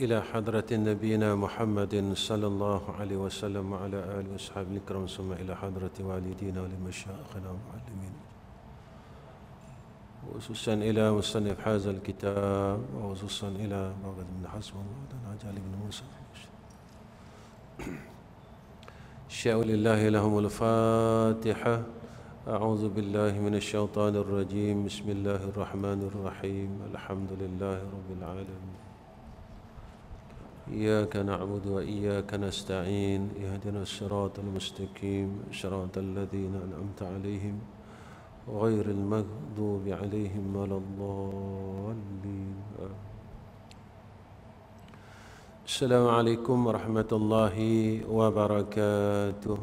إلى حضرة نبينا محمد صلى الله عليه وسلم وعلى آله وأصحابه الكرام ثم إلى حضرة والدينا ولمشايخنا والمعلمين وخصوصا إلى مصنف هذا الكتاب وخصوصا إلى بغد بن حسن وعدن بن موسى الشيء لله لهم الفاتحة أعوذ بالله من الشيطان الرجيم بسم الله الرحمن الرحيم الحمد لله رب العالمين إياك نعبد وإياك نستعين اهدنا الصراط المستقيم صراط الذين أنعمت عليهم غير المغضوب عليهم ولا الضالين السلام عليكم ورحمة الله وبركاته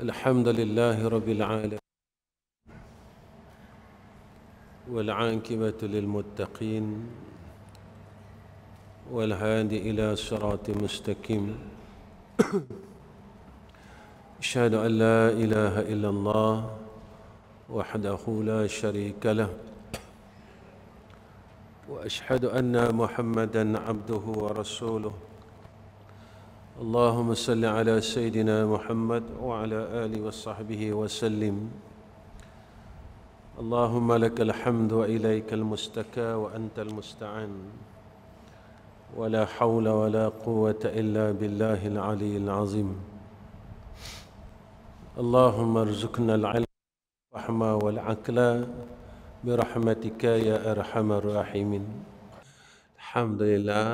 الحمد لله رب العالمين والعاقبة للمتقين والهادي إلى صراط مستقيم أشهد أن لا إله إلا الله وحده لا شريك له وأشهد أن محمدا عبده ورسوله اللهم صل على سيدنا محمد وعلى آله وصحبه وسلم اللهم لك الحمد وإليك المستكى وأنت المستعان ولا حول ولا قوة إلا بالله العلي العظيم اللهم ارزقنا العلم والرحمة والعقل برحمتك يا أرحم الراحمين الحمد لله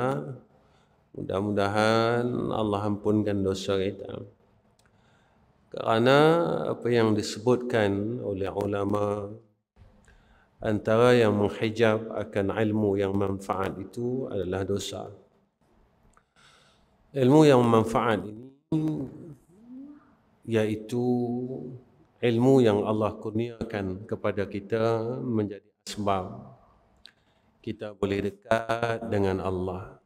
Mudah-mudahan Allah ampunkan dosa kita. Kerana apa yang disebutkan oleh ulama' antara yang menghijab akan ilmu yang manfaat itu adalah dosa. Ilmu yang manfaat ini iaitu ilmu yang Allah kurniakan kepada kita menjadi sebab kita boleh dekat dengan Allah.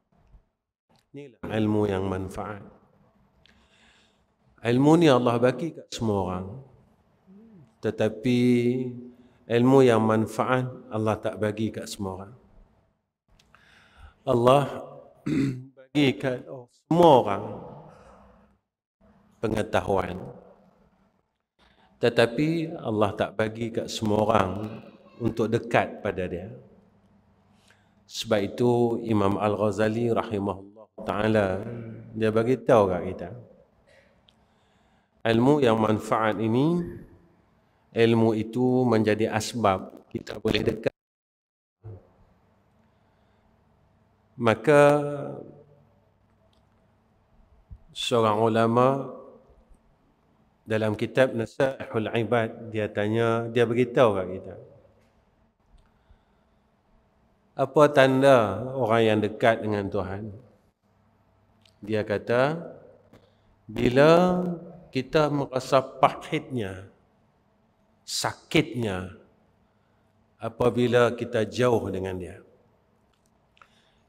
Inilah ilmu yang manfaat. Ilmu ni Allah bagi kat semua orang. Tetapi ilmu yang manfaat Allah tak bagi kat semua orang. Allah bagi kat oh, semua orang pengetahuan. Tetapi Allah tak bagi kat semua orang untuk dekat pada dia. Sebab itu Imam Al-Ghazali rahimahullah taala dia bagi tahu kat kita. Ilmu yang manfaat ini ilmu itu menjadi asbab kita boleh dekat maka seorang ulama dalam kitab Nasihul Ibad dia tanya dia beritahu kat kita apa tanda orang yang dekat dengan Tuhan dia kata bila kita merasa pahitnya sakitnya apabila kita jauh dengan dia.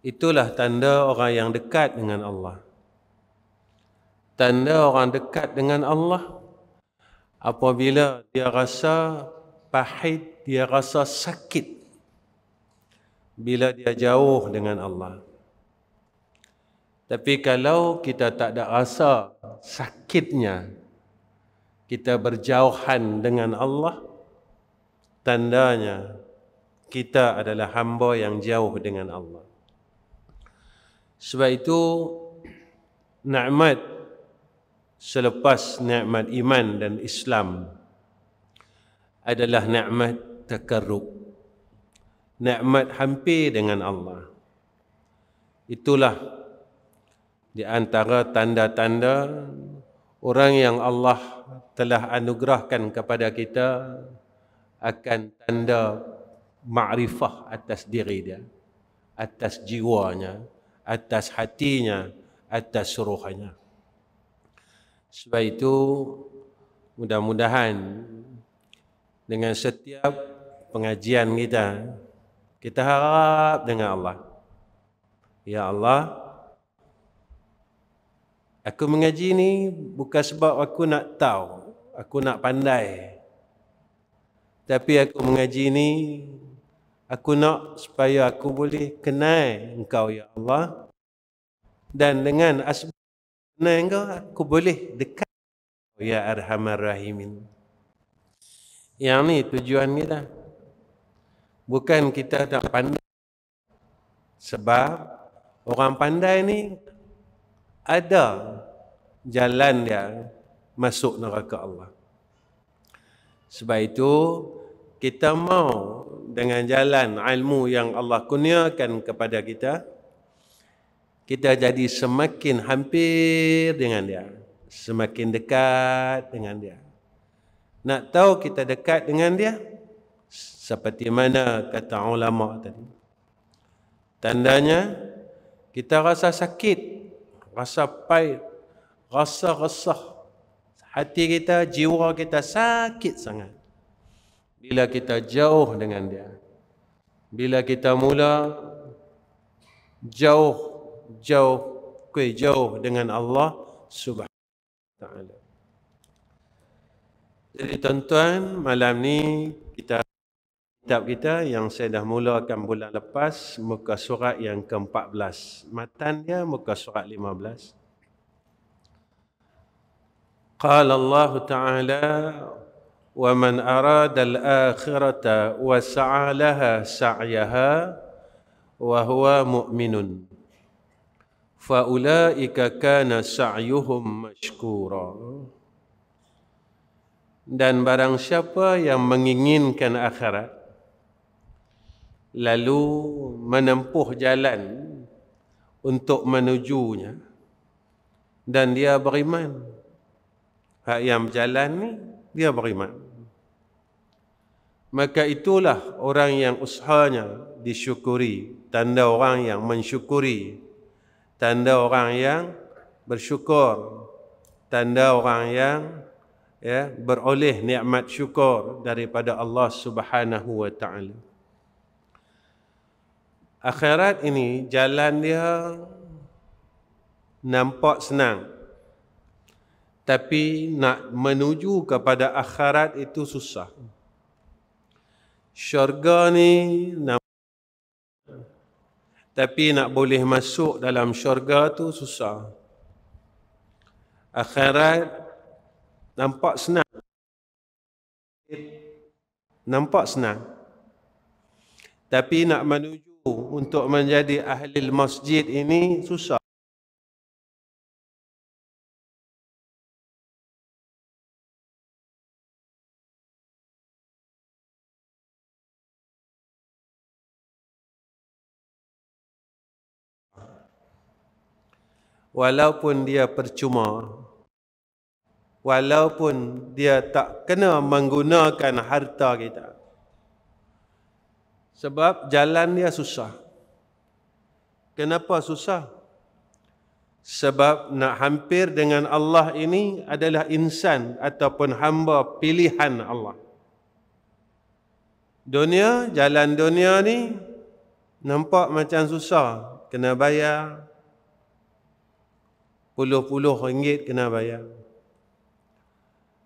Itulah tanda orang yang dekat dengan Allah. Tanda orang dekat dengan Allah apabila dia rasa pahit, dia rasa sakit bila dia jauh dengan Allah. Tapi kalau kita tak ada rasa sakitnya, kita berjauhan dengan Allah tandanya kita adalah hamba yang jauh dengan Allah sebab itu nikmat selepas nikmat iman dan Islam adalah nikmat takarrub nikmat hampir dengan Allah itulah di antara tanda-tanda orang yang Allah telah anugerahkan kepada kita akan tanda makrifah atas diri dia atas jiwanya atas hatinya atas ruhnya sebab itu mudah-mudahan dengan setiap pengajian kita kita harap dengan Allah ya Allah aku mengaji ni bukan sebab aku nak tahu aku nak pandai. Tapi aku mengaji ini, aku nak supaya aku boleh kenal engkau, Ya Allah. Dan dengan asbab kenal engkau, aku boleh dekat Ya Arhamar Rahimin. Yang ni tujuan kita. Bukan kita tak pandai. Sebab orang pandai ni ada jalan dia masuk neraka Allah. Sebab itu kita mau dengan jalan ilmu yang Allah kurniakan kepada kita kita jadi semakin hampir dengan dia, semakin dekat dengan dia. Nak tahu kita dekat dengan dia? Seperti mana kata ulama tadi? Tandanya kita rasa sakit, rasa pahit, rasa resah, hati kita, jiwa kita sakit sangat. Bila kita jauh dengan dia. Bila kita mula jauh, jauh, kui jauh dengan Allah subhanahu ta'ala. Jadi tuan-tuan, malam ni kita kitab kita yang saya dah mulakan bulan lepas muka surat yang ke-14. Matan muka surat 15. قال الله تعالى ومن اراد الاخره وسعى لها سعيها وهو مؤمن فاولئك كان سعيهم مشكورا dan barang siapa yang menginginkan akhirat lalu menempuh jalan untuk menujunya dan dia beriman Hak yang berjalan ni dia beriman. Maka itulah orang yang usahanya disyukuri, tanda orang yang mensyukuri, tanda orang yang bersyukur, tanda orang yang ya beroleh nikmat syukur daripada Allah Subhanahu wa taala. Akhirat ini jalan dia nampak senang tapi nak menuju kepada akhirat itu susah. Syurga ni nama tapi nak boleh masuk dalam syurga tu susah. Akhirat nampak senang. Nampak senang. Tapi nak menuju untuk menjadi ahli masjid ini susah. walaupun dia percuma walaupun dia tak kena menggunakan harta kita sebab jalan dia susah kenapa susah sebab nak hampir dengan Allah ini adalah insan ataupun hamba pilihan Allah dunia jalan dunia ni nampak macam susah kena bayar puluh-puluh ringgit kena bayar.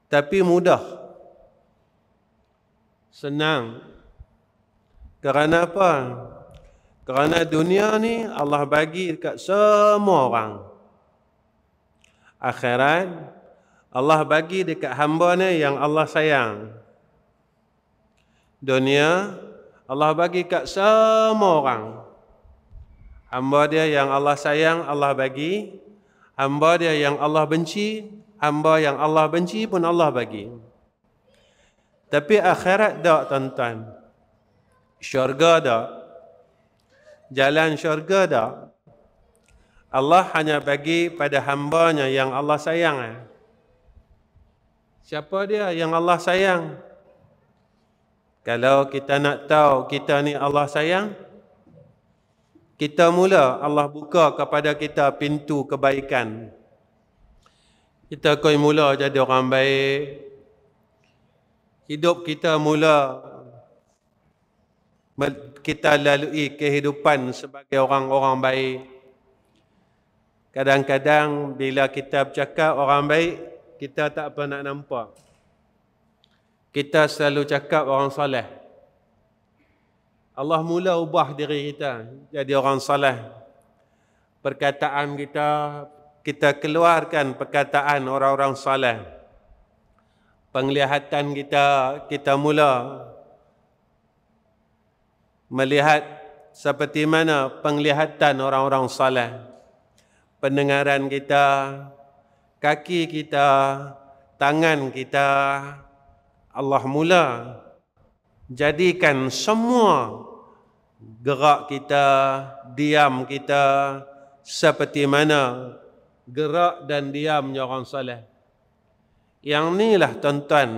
Tapi mudah. Senang. Kerana apa? Kerana dunia ni Allah bagi dekat semua orang. Akhirat, Allah bagi dekat hamba ni yang Allah sayang. Dunia, Allah bagi dekat semua orang. Hamba dia yang Allah sayang, Allah bagi. Hamba dia yang Allah benci, hamba yang Allah benci pun Allah bagi. Tapi akhirat tak tuan-tuan. Syurga tak. Jalan syurga tak. Allah hanya bagi pada hambanya yang Allah sayang. Eh. Siapa dia yang Allah sayang? Kalau kita nak tahu kita ni Allah sayang, kita mula Allah buka kepada kita pintu kebaikan. Kita kau mula jadi orang baik. Hidup kita mula kita lalui kehidupan sebagai orang-orang baik. Kadang-kadang bila kita bercakap orang baik, kita tak pernah nampak. Kita selalu cakap orang soleh. Allah mula ubah diri kita jadi orang salah. Perkataan kita, kita keluarkan perkataan orang-orang salah. Penglihatan kita, kita mula melihat seperti mana penglihatan orang-orang salah. Pendengaran kita, kaki kita, tangan kita, Allah mula jadikan semua gerak kita, diam kita seperti mana gerak dan diamnya orang soleh. Yang inilah tuan-tuan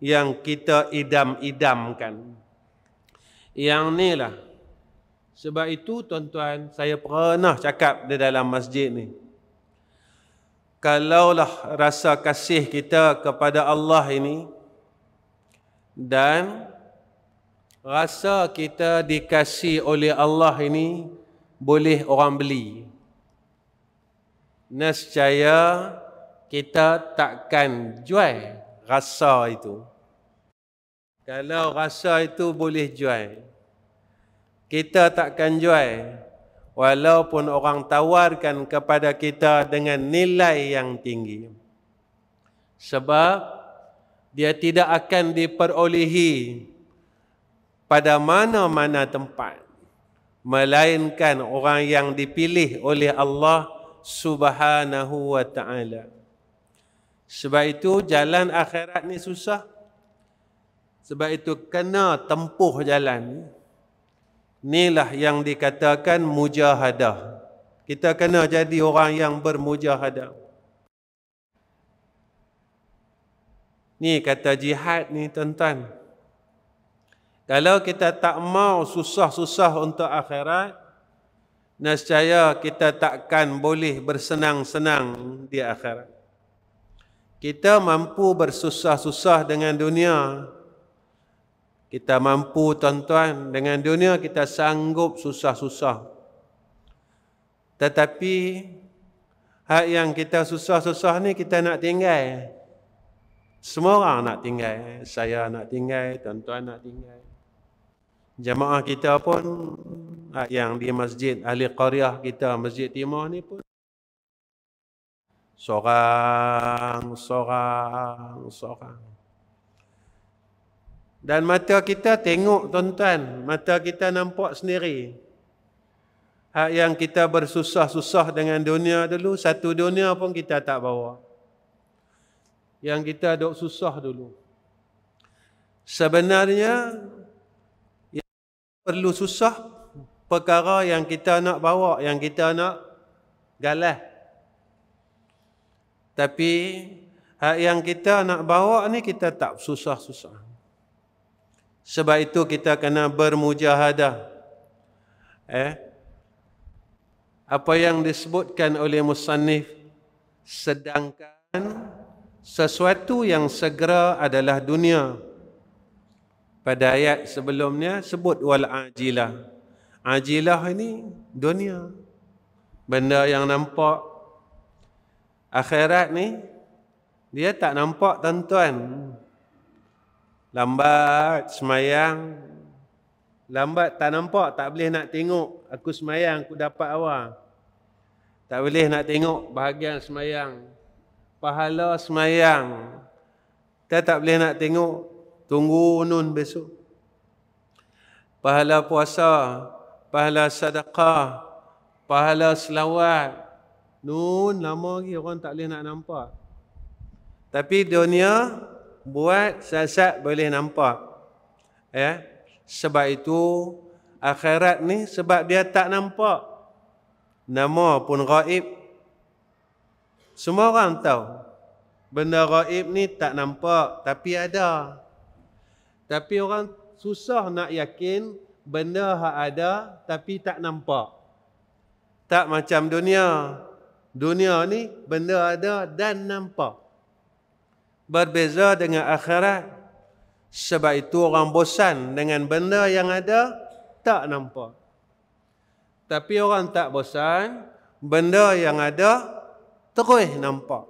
yang kita idam-idamkan. Yang inilah sebab itu tuan-tuan saya pernah cakap di dalam masjid ni. Kalaulah rasa kasih kita kepada Allah ini dan rasa kita dikasih oleh Allah ini boleh orang beli. Nescaya kita takkan jual rasa itu. Kalau rasa itu boleh jual, kita takkan jual walaupun orang tawarkan kepada kita dengan nilai yang tinggi. Sebab dia tidak akan diperolehi pada mana-mana tempat melainkan orang yang dipilih oleh Allah Subhanahu wa taala. Sebab itu jalan akhirat ni susah. Sebab itu kena tempuh jalan ni. Inilah yang dikatakan mujahadah. Kita kena jadi orang yang bermujahadah. Ni kata jihad ni tuan-tuan. Kalau kita tak mau susah-susah untuk akhirat, nescaya kita takkan boleh bersenang-senang di akhirat. Kita mampu bersusah-susah dengan dunia. Kita mampu tuan-tuan dengan dunia kita sanggup susah-susah. Tetapi hak yang kita susah-susah ni kita nak tinggal. Semua orang nak tinggal. Saya nak tinggal, tuan-tuan nak tinggal. Jemaah kita pun ah, yang di masjid ahli qaryah kita masjid timur ni pun sorang sorang sorang dan mata kita tengok tuan-tuan mata kita nampak sendiri hak yang kita bersusah-susah dengan dunia dulu satu dunia pun kita tak bawa yang kita dok susah dulu sebenarnya perlu susah perkara yang kita nak bawa, yang kita nak galah. Tapi hak yang kita nak bawa ni kita tak susah-susah. Sebab itu kita kena bermujahadah. Eh? Apa yang disebutkan oleh Musannif sedangkan sesuatu yang segera adalah dunia pada ayat sebelumnya sebut wal ajilah. Ajilah ini dunia. Benda yang nampak akhirat ni dia tak nampak tuan-tuan. Lambat semayang. Lambat tak nampak, tak boleh nak tengok. Aku semayang, aku dapat awal. Tak boleh nak tengok bahagian semayang. Pahala semayang. Kita tak boleh nak tengok Tunggu nun besok. Pahala puasa, pahala sedekah, pahala selawat. Nun lama lagi orang tak boleh nak nampak. Tapi dunia buat sesat boleh nampak. Ya. Sebab itu akhirat ni sebab dia tak nampak. Nama pun gaib. Semua orang tahu. Benda gaib ni tak nampak tapi ada. Tapi orang susah nak yakin benda hak ada tapi tak nampak. Tak macam dunia. Dunia ni benda ada dan nampak. Berbeza dengan akhirat. Sebab itu orang bosan dengan benda yang ada tak nampak. Tapi orang tak bosan benda yang ada terus nampak.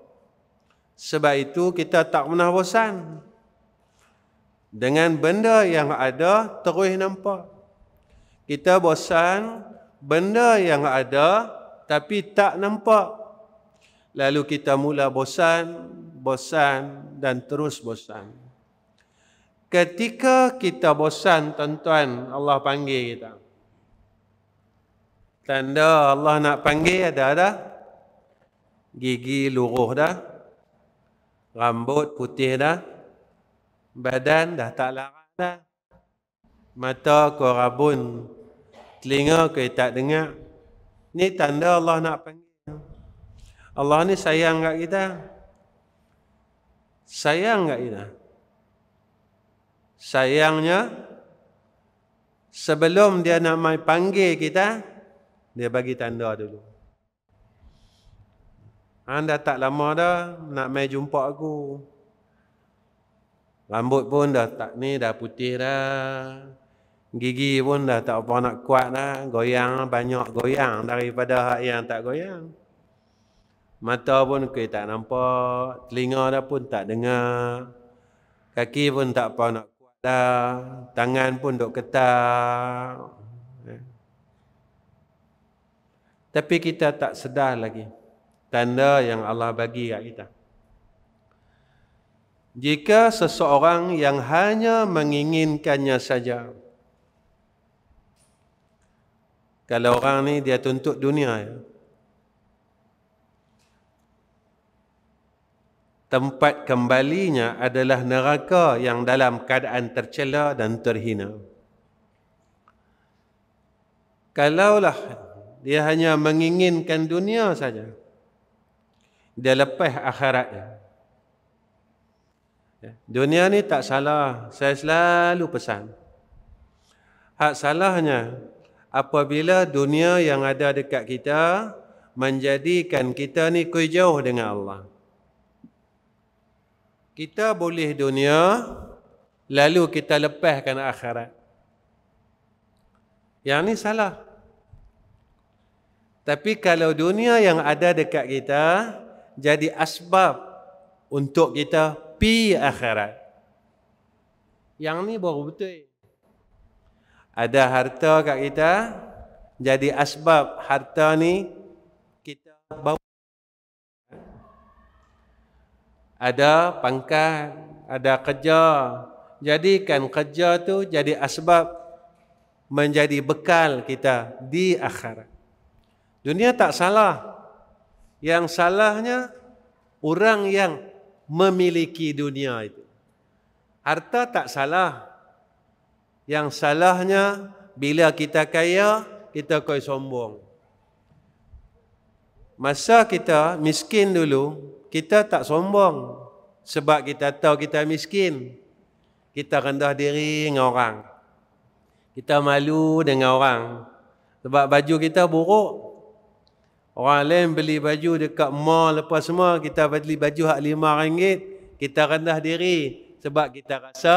Sebab itu kita tak pernah bosan. Dengan benda yang ada terus nampak. Kita bosan benda yang ada tapi tak nampak. Lalu kita mula bosan, bosan dan terus bosan. Ketika kita bosan, tuan-tuan, Allah panggil kita. Tanda Allah nak panggil ada ada Gigi luruh dah. Rambut putih dah badan dah tak larat dah. Mata kau rabun. Telinga kau tak dengar. Ini tanda Allah nak panggil. Allah ni sayang kat kita. Sayang kat kita. Sayangnya sebelum dia nak mai panggil kita, dia bagi tanda dulu. Anda tak lama dah nak mai jumpa aku. Rambut pun dah tak ni dah putih dah. Gigi pun dah tak apa nak kuat dah. Goyang banyak goyang daripada hak yang tak goyang. Mata pun kita tak nampak. Telinga dah pun tak dengar. Kaki pun tak apa nak kuat dah. Tangan pun dok ketak. Tapi kita tak sedar lagi tanda yang Allah bagi kat kita jika seseorang yang hanya menginginkannya saja. Kalau orang ni dia tuntut dunia ya. Tempat kembalinya adalah neraka yang dalam keadaan tercela dan terhina. Kalaulah dia hanya menginginkan dunia saja. Dia lepas akhiratnya. Ya. Dunia ni tak salah. Saya selalu pesan. Hak salahnya apabila dunia yang ada dekat kita menjadikan kita ni kui jauh dengan Allah. Kita boleh dunia lalu kita lepaskan akhirat. Yang ni salah. Tapi kalau dunia yang ada dekat kita jadi asbab untuk kita fi akhirat. Yang ni baru betul. Ada harta kat kita jadi asbab harta ni kita bawa. Ada pangkat, ada kerja. Jadikan kerja tu jadi asbab menjadi bekal kita di akhirat. Dunia tak salah. Yang salahnya orang yang memiliki dunia itu. Harta tak salah. Yang salahnya bila kita kaya, kita koi sombong. Masa kita miskin dulu, kita tak sombong. Sebab kita tahu kita miskin. Kita rendah diri dengan orang. Kita malu dengan orang. Sebab baju kita buruk. Orang lain beli baju dekat mall lepas semua, kita beli baju hak lima ringgit, kita rendah diri sebab kita rasa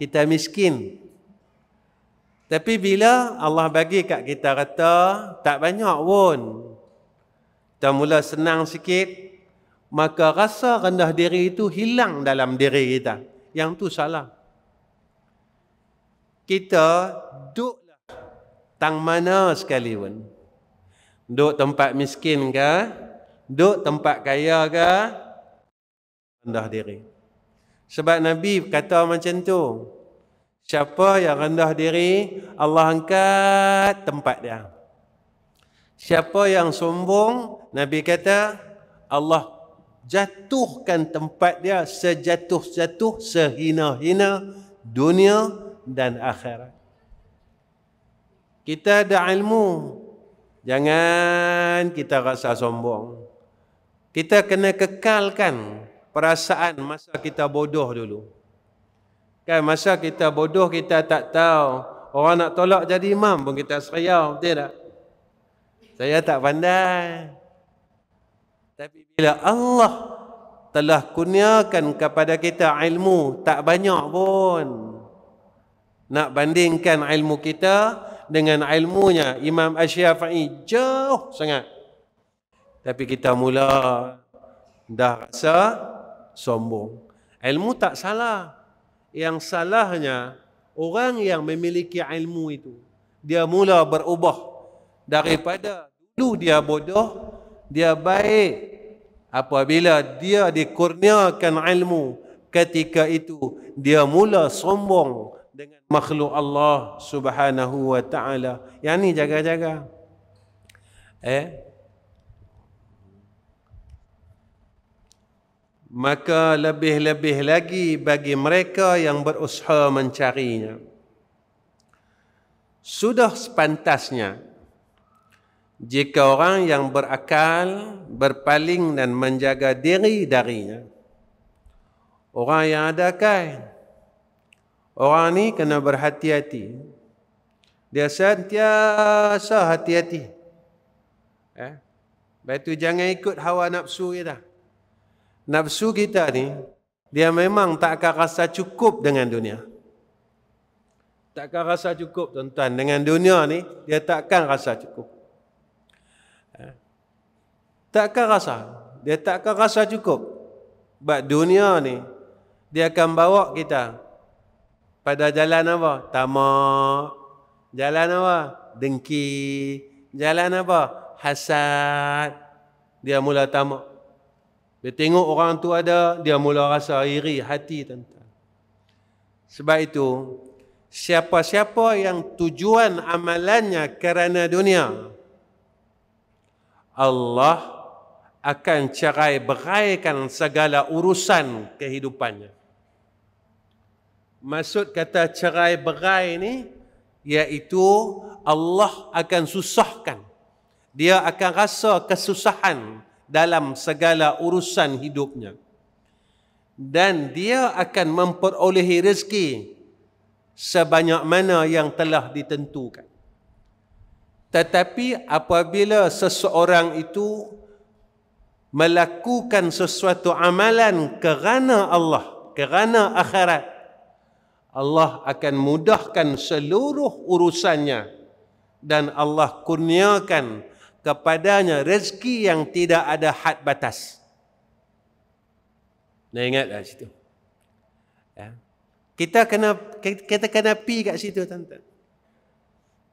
kita miskin. Tapi bila Allah bagi kat kita rata, tak banyak pun. Kita mula senang sikit, maka rasa rendah diri itu hilang dalam diri kita. Yang tu salah. Kita duduklah tang mana sekali pun. Duk tempat miskin ke? Duk tempat kaya ke? Rendah diri. Sebab Nabi kata macam tu. Siapa yang rendah diri, Allah angkat tempat dia. Siapa yang sombong, Nabi kata, Allah jatuhkan tempat dia sejatuh-jatuh, sehina-hina dunia dan akhirat. Kita ada ilmu, Jangan kita rasa sombong. Kita kena kekalkan perasaan masa kita bodoh dulu. Kan masa kita bodoh kita tak tahu orang nak tolak jadi imam pun kita seriau, betul tak? Saya tak pandai. Tapi bila Allah telah kurniakan kepada kita ilmu tak banyak pun. Nak bandingkan ilmu kita dengan ilmunya Imam Asyafi'i jauh sangat. Tapi kita mula dah rasa sombong. Ilmu tak salah. Yang salahnya orang yang memiliki ilmu itu. Dia mula berubah daripada dulu dia bodoh, dia baik. Apabila dia dikurniakan ilmu, ketika itu dia mula sombong dengan makhluk Allah Subhanahu wa taala. Yang ni jaga-jaga. Eh? Maka lebih-lebih lagi bagi mereka yang berusaha mencarinya. Sudah sepantasnya jika orang yang berakal berpaling dan menjaga diri darinya. Orang yang ada kain Orang ni kena berhati-hati. Dia sentiasa hati-hati. Eh? Lepas itu jangan ikut hawa nafsu kita. Nafsu kita ni, dia memang tak akan rasa cukup dengan dunia. Tak akan rasa cukup tuan-tuan. Dengan dunia ni, dia tak akan rasa cukup. Eh? Tak akan rasa. Dia tak akan rasa cukup. Sebab dunia ni, dia akan bawa kita pada jalan apa? Tamak. Jalan apa? Dengki. Jalan apa? Hasad. Dia mula tamak. Dia tengok orang tu ada, dia mula rasa iri hati tentang. Sebab itu, siapa-siapa yang tujuan amalannya kerana dunia, Allah akan cerai beraikan segala urusan kehidupannya. Maksud kata cerai berai ni iaitu Allah akan susahkan. Dia akan rasa kesusahan dalam segala urusan hidupnya. Dan dia akan memperolehi rezeki sebanyak mana yang telah ditentukan. Tetapi apabila seseorang itu melakukan sesuatu amalan kerana Allah, kerana akhirat, Allah akan mudahkan seluruh urusannya dan Allah kurniakan kepadanya rezeki yang tidak ada had batas. Nak ingatlah situ. Ya. Kita kena kita kena pi kat situ tuan-tuan.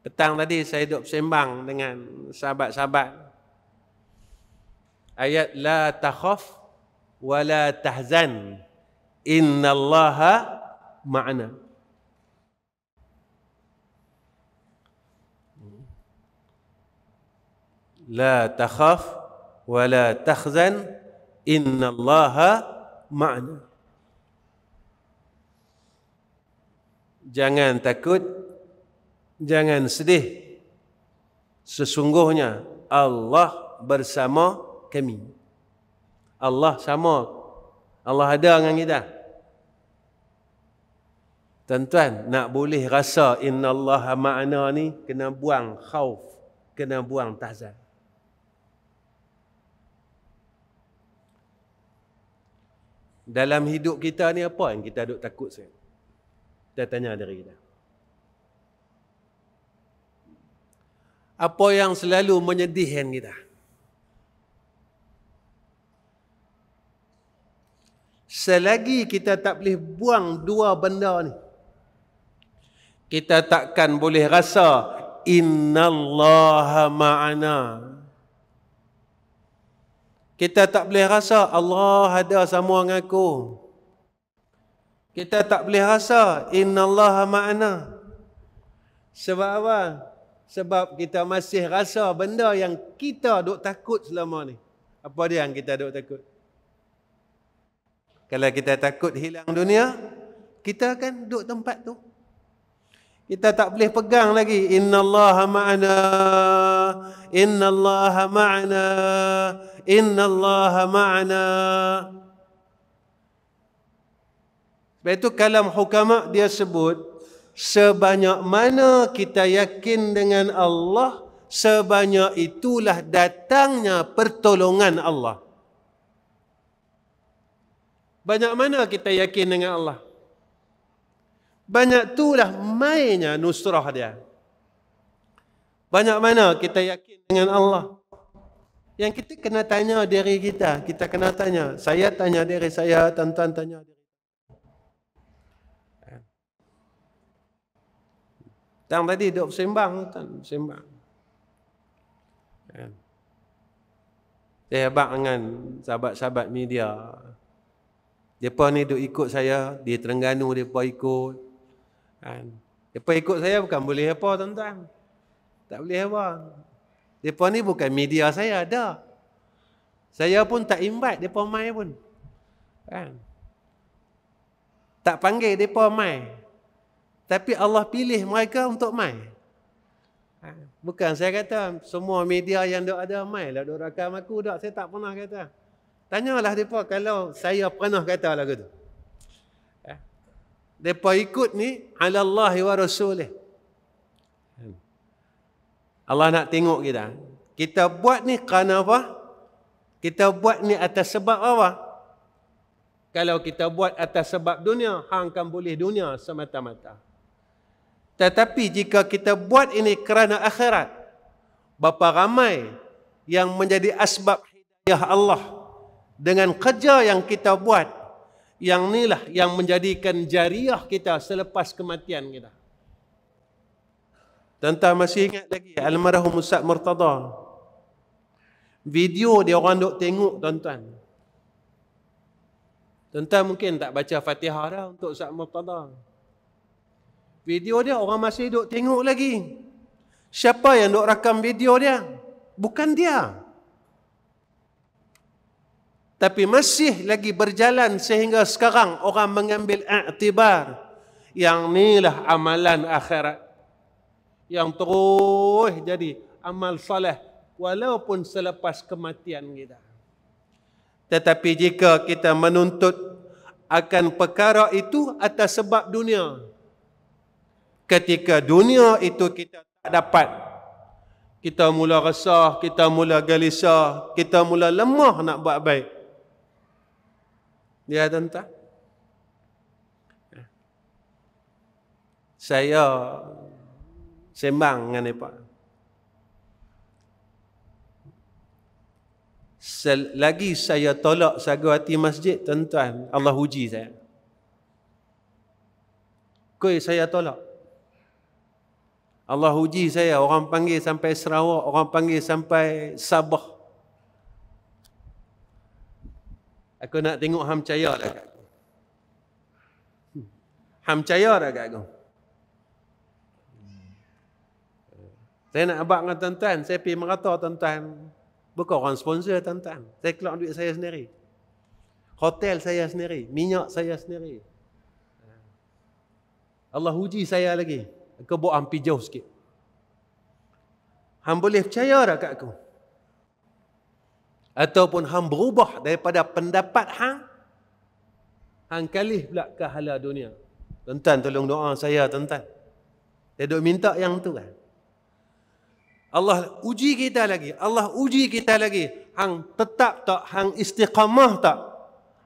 Petang tadi saya duduk sembang dengan sahabat-sahabat. Ayat la takhaf wa la tahzan innallaha makna. لا تخاف ولا تخزن Inna الله معنا Jangan takut Jangan sedih Sesungguhnya Allah bersama kami Allah sama Allah ada dengan kita Tuan-tuan, nak boleh rasa inna Allah makna ni, kena buang khawf, kena buang tazan. Dalam hidup kita ni apa yang kita duk takut sekarang? Kita tanya dari kita. Apa yang selalu menyedihkan kita? Selagi kita tak boleh buang dua benda ni, kita takkan boleh rasa innallaha ma'ana kita tak boleh rasa Allah ada sama dengan aku kita tak boleh rasa innallaha ma'ana sebab apa sebab kita masih rasa benda yang kita duk takut selama ni apa dia yang kita duk takut kalau kita takut hilang dunia kita akan duduk tempat tu. Kita tak boleh pegang lagi. Inna Allah ma'ana. Inna Allah ma'ana. Inna Allah ma'ana. Sebab itu kalam hukama dia sebut. Sebanyak mana kita yakin dengan Allah. Sebanyak itulah datangnya pertolongan Allah. Banyak mana kita yakin dengan Allah. Banyak itulah mainnya nusrah dia. Banyak mana kita yakin dengan Allah. Yang kita kena tanya dari kita. Kita kena tanya. Saya tanya dari saya. Tuan-tuan tanya diri Tang tadi dok sembang. Tuan, sembang. Saya hebat dengan sahabat-sahabat media. Mereka ni dok ikut saya. Di Terengganu mereka ikut. Kan? Depa ikut saya bukan boleh apa tuan-tuan. Tak boleh apa. Depa ni bukan media saya ada. Saya pun tak invite depa mai pun. Kan? Tak panggil depa mai. Tapi Allah pilih mereka untuk mai. Kan? Bukan saya kata semua media yang dok ada mai lah dok rakam aku dok saya tak pernah kata. Tanyalah depa kalau saya pernah kata lagu tu. Depa ikut ni ala Allah wa rasul. Allah nak tengok kita. Kita buat ni kerana apa? Kita buat ni atas sebab apa? Kalau kita buat atas sebab dunia, hang kan boleh dunia semata-mata. Tetapi jika kita buat ini kerana akhirat, bapa ramai yang menjadi asbab hidayah Allah dengan kerja yang kita buat yang inilah yang menjadikan jariah kita selepas kematian kita. Tentang masih ingat lagi almarhum Ustaz Murtada. Video dia orang duk tengok tuan-tuan. Tuan-tuan mungkin tak baca Fatihah dah untuk Ustaz Murtada. Video dia orang masih duk tengok lagi. Siapa yang duk rakam video dia? Bukan dia. Bukan dia. Tapi masih lagi berjalan sehingga sekarang orang mengambil iktibar. Yang inilah amalan akhirat. Yang terus jadi amal salih. Walaupun selepas kematian kita. Tetapi jika kita menuntut akan perkara itu atas sebab dunia. Ketika dunia itu kita tak dapat. Kita mula resah, kita mula gelisah, kita mula lemah nak buat baik. Ya, saya sembang ಯಾವುದಂತ ಸಯ್ಯೋ pak Selagi saya tolak sagu hati masjid, tuan-tuan, Allah uji saya. Koi saya tolak. Allah uji saya, orang panggil sampai Sarawak, orang panggil sampai Sabah. Aku nak tengok ham caya dah kat aku. Ham caya dah kat aku. Saya nak abang dengan tuan-tuan. Saya pergi merata tuan-tuan. Bukan orang sponsor tuan-tuan. Saya keluar duit saya sendiri. Hotel saya sendiri. Minyak saya sendiri. Allah uji saya lagi. Aku buat hampir jauh sikit. Hang boleh percaya dah kat aku? ataupun hang berubah daripada pendapat hang hang kalih pula ke hala dunia tuan tolong doa saya tuan-tuan dia duk minta yang tu kan Allah uji kita lagi Allah uji kita lagi hang tetap tak hang istiqamah tak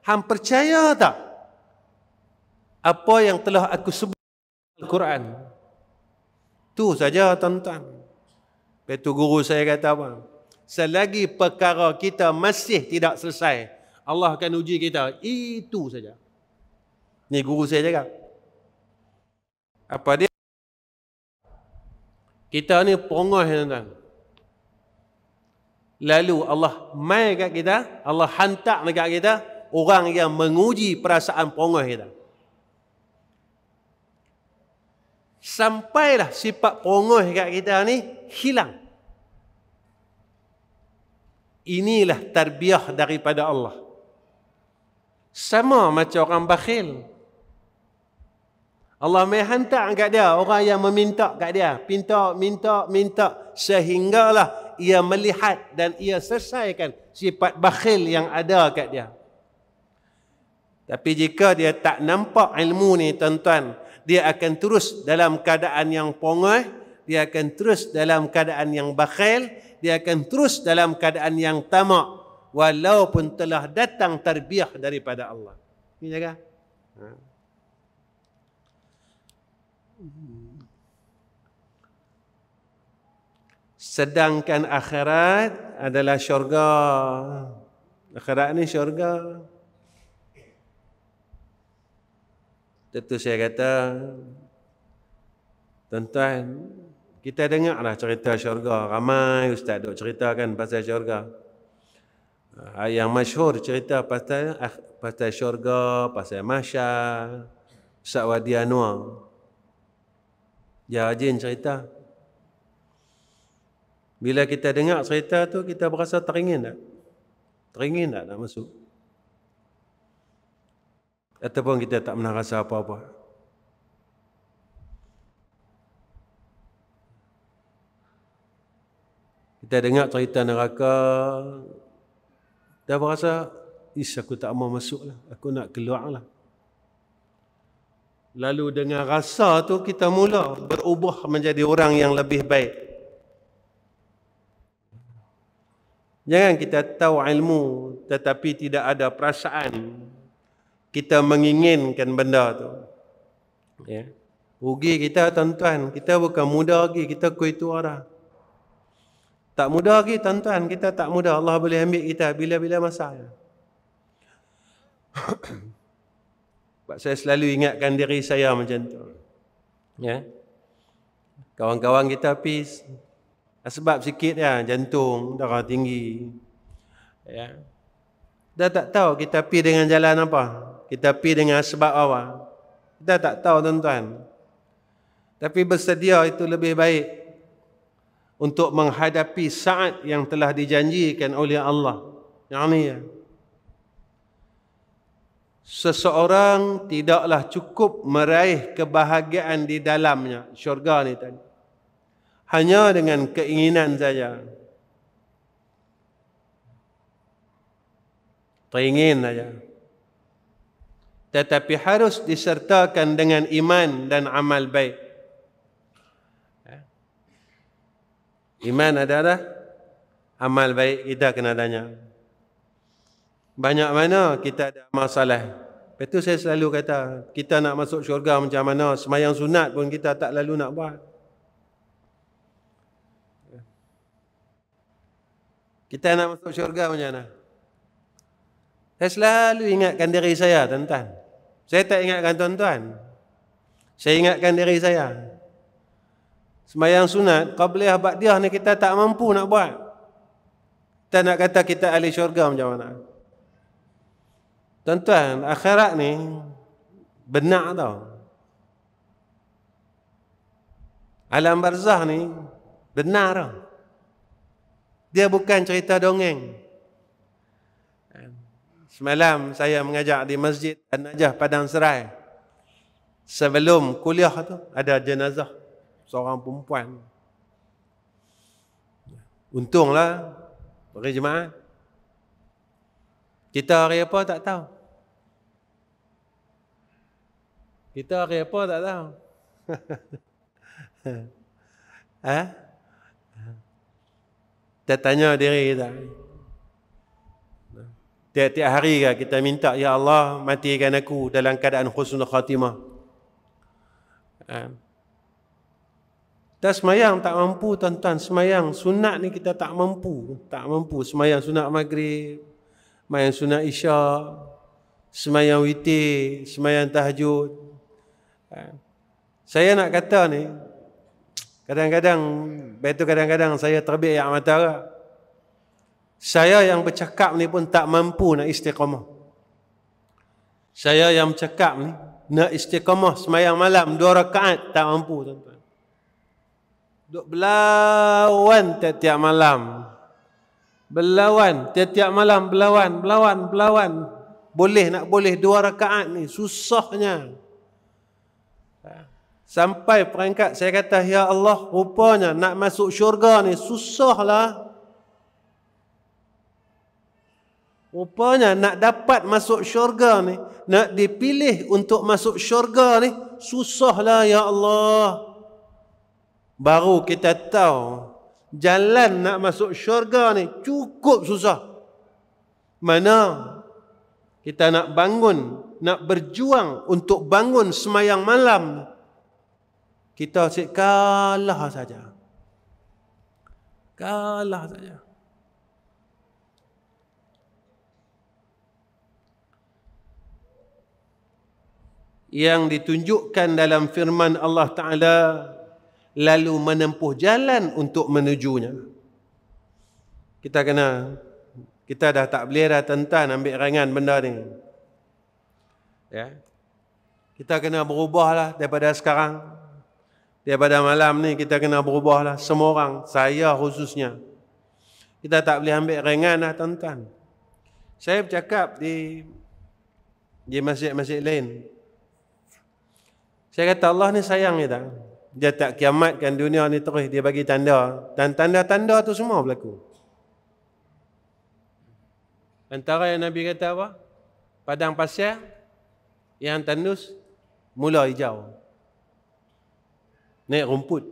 hang percaya tak apa yang telah aku sebut Al-Quran tu saja tuan-tuan Betul guru saya kata apa? selagi perkara kita masih tidak selesai, Allah akan uji kita. Itu saja. Ni guru saya cakap. Apa dia? Kita ni perongoh tuan-tuan. Lalu Allah mai kat kita, Allah hantar dekat kita orang yang menguji perasaan perongoh kita. Sampailah sifat perongoh kat kita ni hilang. Inilah tarbiyah daripada Allah. Sama macam orang bakhil. Allah mai hantar kat dia orang yang meminta kat dia. Pinta, minta, minta. Sehinggalah ia melihat dan ia selesaikan sifat bakhil yang ada kat dia. Tapi jika dia tak nampak ilmu ni tuan-tuan, dia akan terus dalam keadaan yang pongoi, dia akan terus dalam keadaan yang bakhil, dia akan terus dalam keadaan yang tamak walaupun telah datang terbiah daripada Allah. Ini jaga. Ha. Sedangkan akhirat adalah syurga. Akhirat ni syurga. Tentu saya kata, tuan-tuan, kita dengarlah cerita syurga. Ramai ustaz duk ceritakan pasal syurga. Ah, yang masyhur cerita pasal ah, pasal syurga, pasal masya, Sawadi Anwar. Ya ajin cerita. Bila kita dengar cerita tu, kita berasa teringin tak? Teringin tak nak masuk? Ataupun kita tak pernah rasa apa-apa? Kita dengar cerita neraka, kita berasa, ish aku tak mau masuk lah, aku nak keluar lah. Lalu dengan rasa tu kita mula berubah menjadi orang yang lebih baik. Jangan kita tahu ilmu tetapi tidak ada perasaan kita menginginkan benda tu. Ya. Rugi kita tuan-tuan, kita bukan muda lagi, kita kuih tua dah. Tak mudah lagi tuan-tuan, kita tak mudah Allah boleh ambil kita bila-bila masa. Sebab saya selalu ingatkan diri saya macam tu. Ya. Kawan-kawan kita habis sebab sikit ya, jantung, darah tinggi. Ya. Dah tak tahu kita pi dengan jalan apa. Kita pi dengan sebab apa. Kita tak tahu tuan-tuan. Tapi bersedia itu lebih baik untuk menghadapi saat yang telah dijanjikan oleh Allah. Yang ya. Seseorang tidaklah cukup meraih kebahagiaan di dalamnya. Syurga ni tadi. Hanya dengan keinginan saja. Teringin saja. Tetapi harus disertakan dengan iman dan amal baik. Iman adalah amal baik kita kena tanya. Banyak mana kita ada masalah. Lepas tu saya selalu kata, kita nak masuk syurga macam mana, semayang sunat pun kita tak lalu nak buat. Kita nak masuk syurga macam mana? Saya selalu ingatkan diri saya, tuan-tuan. Saya tak ingatkan tuan-tuan. Saya ingatkan diri Saya ingatkan diri saya. Semayang sunat, qabliyah ba'diyah ni kita tak mampu nak buat. Kita nak kata kita ahli syurga macam mana. Tuan-tuan, akhirat ni benar tau. Alam barzah ni benar tau. Dia bukan cerita dongeng. Semalam saya mengajak di masjid An-Najah Padang Serai. Sebelum kuliah tu ada jenazah seorang perempuan. Untunglah bagi jemaah. Kita hari apa tak tahu. Kita hari apa tak tahu. Eh? Kita tanya diri kita. Tiap-tiap hari kita minta, Ya Allah matikan aku dalam keadaan khusnul khatimah. Ha? Dan semayang tak mampu tuan-tuan. Semayang sunat ni kita tak mampu. Tak mampu. Semayang sunat maghrib. Semayang sunat Isya, Semayang Witi, Semayang tahajud. Eh, saya nak kata ni. Kadang-kadang. Betul kadang-kadang saya terbit yang mata Saya yang bercakap ni pun tak mampu nak istiqamah. Saya yang bercakap ni. Nak istiqamah semayang malam. Dua rakaat tak mampu tuan-tuan duk belawan tiap-tiap malam. Belawan tiap-tiap malam, belawan, belawan, belawan. Boleh nak boleh dua rakaat ni, susahnya. Ha. Sampai peringkat saya kata, Ya Allah, rupanya nak masuk syurga ni susahlah. Rupanya nak dapat masuk syurga ni, nak dipilih untuk masuk syurga ni, susahlah Ya Allah baru kita tahu jalan nak masuk syurga ni cukup susah. Mana kita nak bangun, nak berjuang untuk bangun semayang malam. Kita asyik kalah saja. Kalah saja. Yang ditunjukkan dalam firman Allah Ta'ala lalu menempuh jalan untuk menujunya. Kita kena kita dah tak boleh dah tentan ambil rangan benda ni. Ya. Kita kena berubahlah daripada sekarang. Daripada malam ni kita kena berubahlah semua orang, saya khususnya. Kita tak boleh ambil ringan dah tentan. Saya bercakap di di masjid-masjid lain. Saya kata Allah ni sayang kita. Ya, dia tak kiamatkan dunia ni terus dia bagi tanda dan tanda-tanda tu semua berlaku antara yang Nabi kata apa padang pasir yang tandus mula hijau naik rumput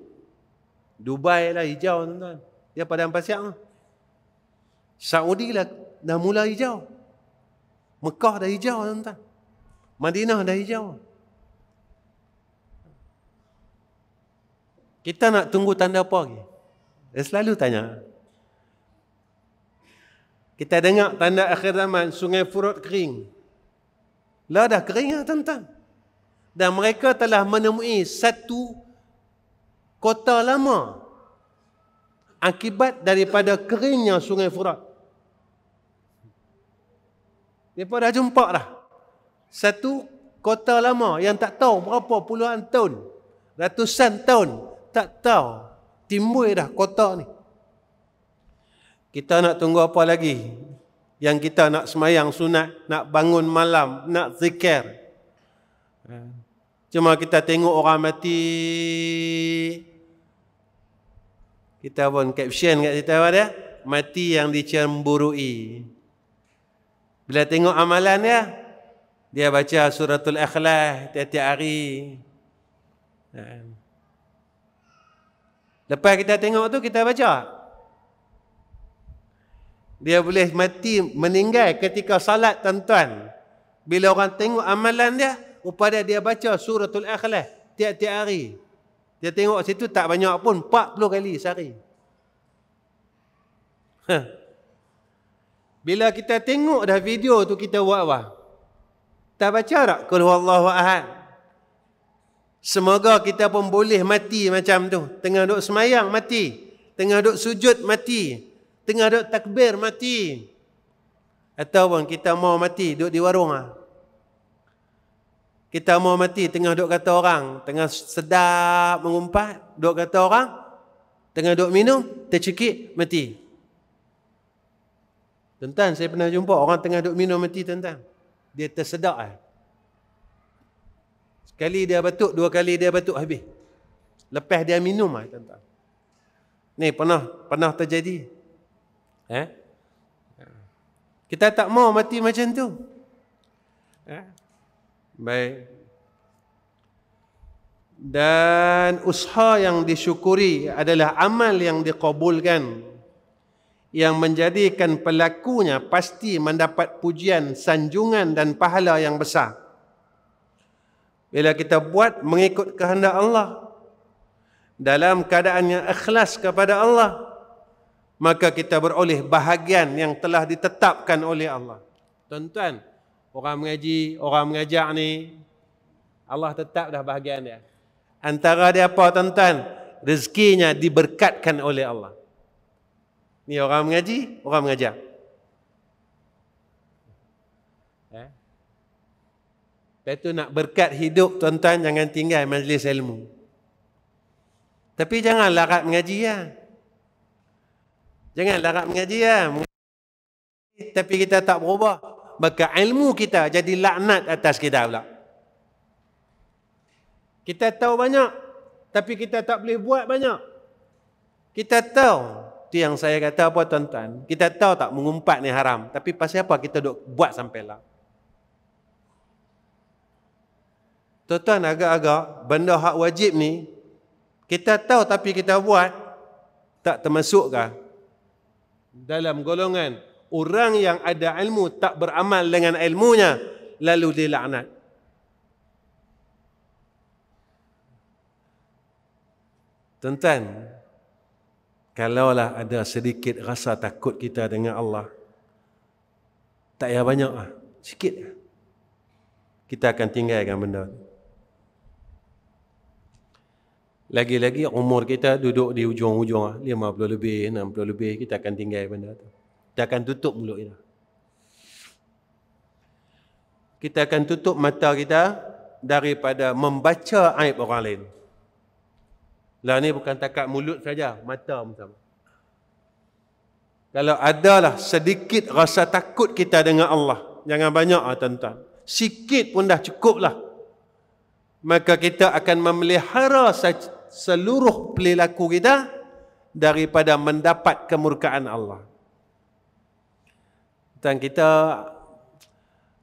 Dubai lah hijau tuan-tuan dia padang pasir lah. Saudi lah dah mula hijau Mekah dah hijau tuan-tuan Madinah dah hijau Kita nak tunggu tanda apa lagi? Dia selalu tanya. Kita dengar tanda akhir zaman sungai Furut kering. Lah dah kering lah tuan-tuan. Dan mereka telah menemui satu kota lama. Akibat daripada keringnya sungai Furat. Mereka dah jumpa dah. Satu kota lama yang tak tahu berapa puluhan tahun. Ratusan tahun tak tahu timbul dah kota ni. Kita nak tunggu apa lagi? Yang kita nak semayang sunat, nak bangun malam, nak zikir. Cuma kita tengok orang mati. Kita pun caption kat situ apa dia? Mati yang dicemburui. Bila tengok amalan dia, dia baca suratul ikhlas tiap-tiap hari. Dan Lepas kita tengok tu kita baca. Dia boleh mati meninggal ketika salat tuan-tuan. Bila orang tengok amalan dia, upada dia baca suratul ikhlas tiap-tiap hari. Dia tengok situ tak banyak pun 40 kali sehari. Huh. Bila kita tengok dah video tu kita buat apa? Tak baca tak? Kul ahad. Semoga kita pun boleh mati macam tu. Tengah duduk semayang, mati. Tengah duduk sujud, mati. Tengah duduk takbir, mati. Atau pun kita mau mati, duduk di warung lah. Kita mau mati, tengah duduk kata orang. Tengah sedap mengumpat, duduk kata orang. Tengah duduk minum, tercekik, mati. Tentang saya pernah jumpa orang tengah duduk minum mati tentang. Dia tersedak lah. Eh. Kali dia batuk, dua kali dia batuk habis. Lepas dia minum ah, tuan-tuan. Ni pernah pernah terjadi. Eh? Kita tak mau mati macam tu. Eh? Baik. Dan usaha yang disyukuri adalah amal yang dikabulkan yang menjadikan pelakunya pasti mendapat pujian, sanjungan dan pahala yang besar. Bila kita buat mengikut kehendak Allah dalam keadaan yang ikhlas kepada Allah maka kita beroleh bahagian yang telah ditetapkan oleh Allah. Tuan-tuan, orang mengaji, orang mengajar ni Allah tetap dah bahagian dia. Antara dia apa tuan-tuan? Rezekinya diberkatkan oleh Allah. Ni orang mengaji, orang mengajar. Lepas tu nak berkat hidup tuan-tuan jangan tinggal majlis ilmu. Tapi jangan larat mengaji ya. Jangan larat mengaji ya. Tapi kita tak berubah. Maka ilmu kita jadi laknat atas kita pula. Kita tahu banyak. Tapi kita tak boleh buat banyak. Kita tahu. Itu yang saya kata apa tuan-tuan. Kita tahu tak mengumpat ni haram. Tapi pasal apa kita duk buat sampai lah. Tuan-tuan agak-agak benda hak wajib ni kita tahu tapi kita buat tak termasukkah dalam golongan orang yang ada ilmu tak beramal dengan ilmunya lalu dilaknat. Tuan-tuan, kalaulah ada sedikit rasa takut kita dengan Allah, tak payah banyak lah. Sikit Kita akan tinggalkan benda itu. Lagi-lagi umur kita duduk di ujung-ujung 50 lah. lebih, 60 lebih kita akan tinggal benda tu. Kita akan tutup mulut kita. Kita akan tutup mata kita daripada membaca aib orang lain. Lah ni bukan takat mulut saja, mata pun sama. Kalau adalah sedikit rasa takut kita dengan Allah, jangan banyak ah tuan-tuan. Sikit pun dah cukup lah. Maka kita akan memelihara seluruh perilaku kita daripada mendapat kemurkaan Allah. Dan kita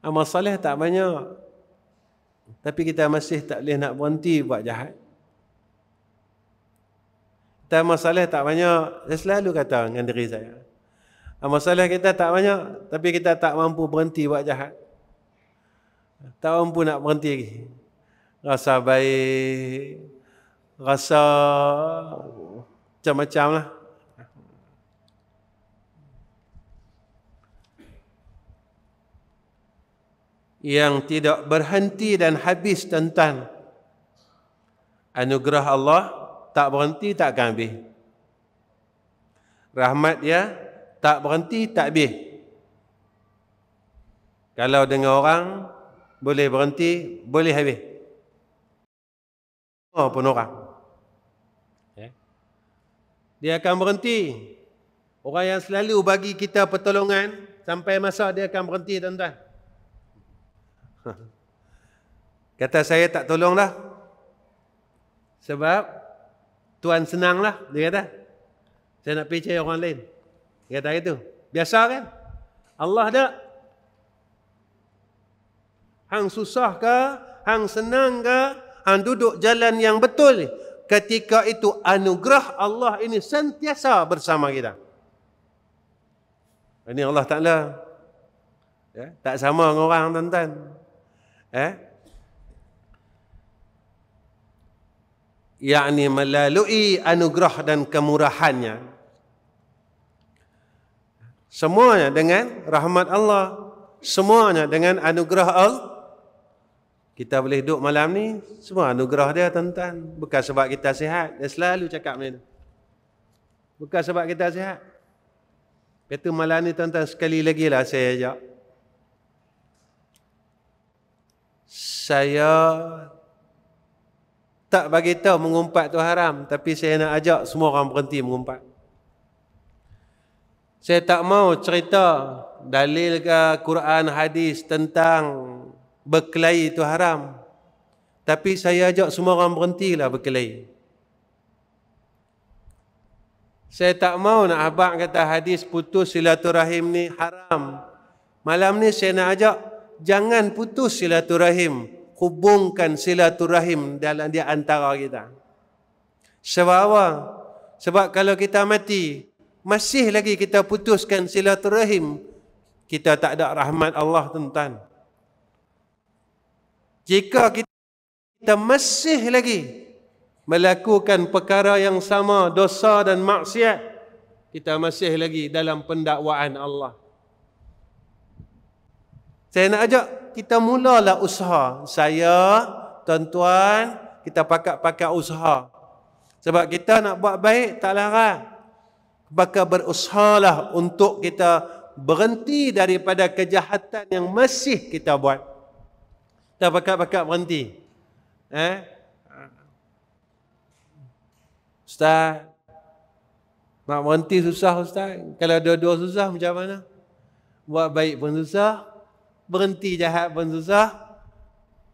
amal soleh tak banyak. Tapi kita masih tak boleh nak berhenti buat jahat. Kita amal soleh tak banyak. Saya selalu kata dengan diri saya. Amal soleh kita tak banyak. Tapi kita tak mampu berhenti buat jahat. Tak mampu nak berhenti lagi. Rasa baik rasa macam-macam lah. Yang tidak berhenti dan habis tentang anugerah Allah tak berhenti tak akan habis. Rahmat dia tak berhenti tak habis. Kalau dengan orang boleh berhenti, boleh habis. Oh pun orang dia akan berhenti. Orang yang selalu bagi kita pertolongan sampai masa dia akan berhenti, tuan-tuan. Kata saya tak tolonglah. Sebab Tuhan senanglah, dia kata. Saya nak pergi cari orang lain. Dia kata itu Biasa kan? Allah tak. Hang susah ke? Hang senang ke? Hang duduk jalan yang betul ketika itu anugerah Allah ini sentiasa bersama kita. Ini Allah Ta'ala. Ya, tak sama dengan orang tuan-tuan. Eh? Ya. Ya'ni melalui anugerah dan kemurahannya. Semuanya dengan rahmat Allah. Semuanya dengan anugerah Allah kita boleh duduk malam ni semua anugerah dia tuan-tuan bukan sebab kita sihat dia selalu cakap macam tu bukan sebab kita sihat kata malam ni tuan-tuan sekali lagi lah saya ajak saya tak bagi tahu mengumpat tu haram tapi saya nak ajak semua orang berhenti mengumpat saya tak mau cerita dalil ke Quran hadis tentang berkelahi itu haram. Tapi saya ajak semua orang berhenti lah berkelahi. Saya tak mau nak habaq kata hadis putus silaturahim ni haram. Malam ni saya nak ajak jangan putus silaturahim. Hubungkan silaturahim dalam di antara kita. Sebab apa? Sebab kalau kita mati, masih lagi kita putuskan silaturahim, kita tak ada rahmat Allah tentang jika kita masih lagi melakukan perkara yang sama dosa dan maksiat kita masih lagi dalam pendakwaan Allah saya nak ajak kita mulalah usaha saya tuan-tuan kita pakat-pakat usaha sebab kita nak buat baik tak larang maka berusahalah untuk kita berhenti daripada kejahatan yang masih kita buat Dah bakat-bakat berhenti. Eh? Ustaz. Nak berhenti susah Ustaz. Kalau dua-dua susah macam mana? Buat baik pun susah. Berhenti jahat pun susah.